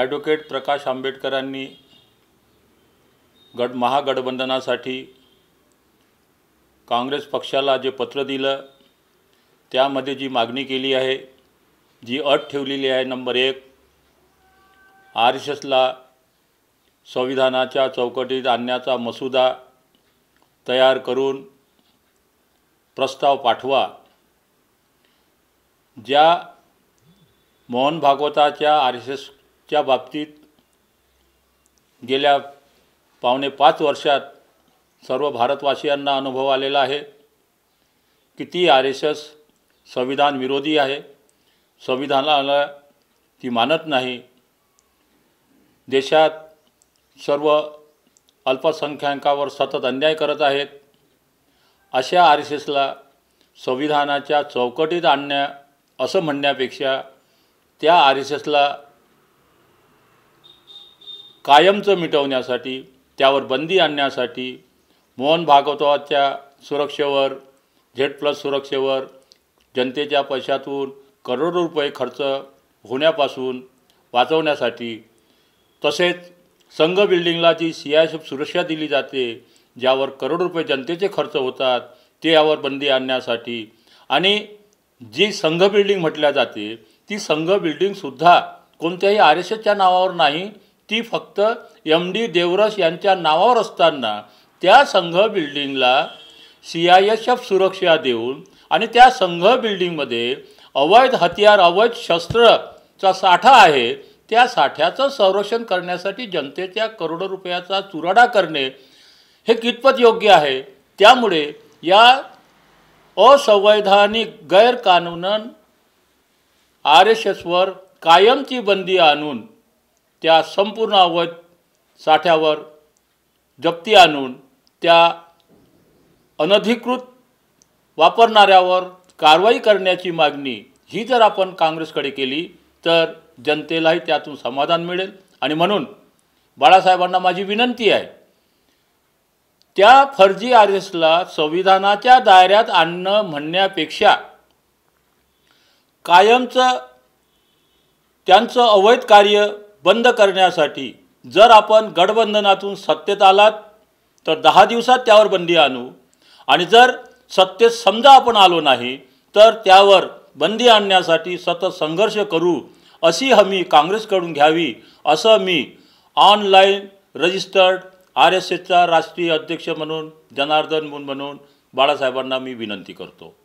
advocate प्रकाश आंबेडकरांनी गड महागठबंधनासाठी काँग्रेस पक्षाला जे पत्र दिलं त्यामध्ये जी मागणी केली आहे जी अट ठेवलेली आहे नंबर एक आर एस एसला संविधानाच्या चौकटीत आणण्याचा मसुदा तयार करून प्रस्ताव पाठवा ज्या मोहन भागवताच्या आर एस एस च्या बाबतीत गेल्या पावणे पाच वर्षात सर्व भारतवासियांना अनुभव आलेला आहे की ती आर एस एस संविधान विरोधी आहे संविधानाला ती मानत नाही देशात सर्व अल्पसंख्याकावर सतत अन्याय करत आहेत अशा आर एस एसला संविधानाच्या चौकटीत आणण्या असं म्हणण्यापेक्षा त्या आर एस एसला कायमचं मिटवण्यासाठी त्यावर बंदी आणण्यासाठी मोहन भागवताच्या सुरक्षेवर झेड प्लस सुरक्षेवर जनतेच्या पैशातून करोडो रुपये खर्च होण्यापासून वाचवण्यासाठी तसेच संघ बिल्डिंगला जी सी आय एफ सुरक्षा दिली जाते ज्यावर करोड रुपये जनतेचे खर्च होतात ते यावर बंदी आणण्यासाठी आणि जी संघ बिल्डिंग म्हटल्या जाते ती संघ बिल्डिंगसुद्धा कोणत्याही आर एस एसच्या नावावर नाही ती फक्त एम डी देवरस यांच्या नावावर असताना त्या संघ बिल्डिंगला सी आय एस एफ सुरक्षा देऊन आणि त्या संघ बिल्डिंगमध्ये अवैध हतियार अवैध शस्त्रचा साठा आहे त्या साठ्याचं संरक्षण करण्यासाठी जनतेच्या करोडो रुपयाचा चुराडा करणे हे कितपत योग्य आहे त्यामुळे या असंवैधानिक गैरकानूनन आर एस एसवर कायमची बंदी आणून त्या संपूर्ण अवैध साठ्यावर जप्ती आणून त्या अनधिकृत वापरणाऱ्यावर कारवाई करण्याची मागणी ही जर आपण काँग्रेसकडे केली तर जनतेलाही त्यातून समाधान मिळेल आणि म्हणून बाळासाहेबांना माझी विनंती आहे त्या फर्जी आर एसला संविधानाच्या दायऱ्यात आणणं म्हणण्यापेक्षा कायमचं त्यांचं अवैध कार्य बंद करण्यासाठी जर आपण गठबंधनातून सत्तेत आलात तर दहा दिवसात त्यावर बंदी आणू आणि जर सत्तेत समजा आपण आलो नाही तर त्यावर बंदी आणण्यासाठी सतत संघर्ष करू अशी हमी काँग्रेसकडून घ्यावी असं मी ऑनलाईन रजिस्टर्ड आर एस एसचा राष्ट्रीय अध्यक्ष म्हणून जनार्दन म्हणून बाळासाहेबांना मी विनंती करतो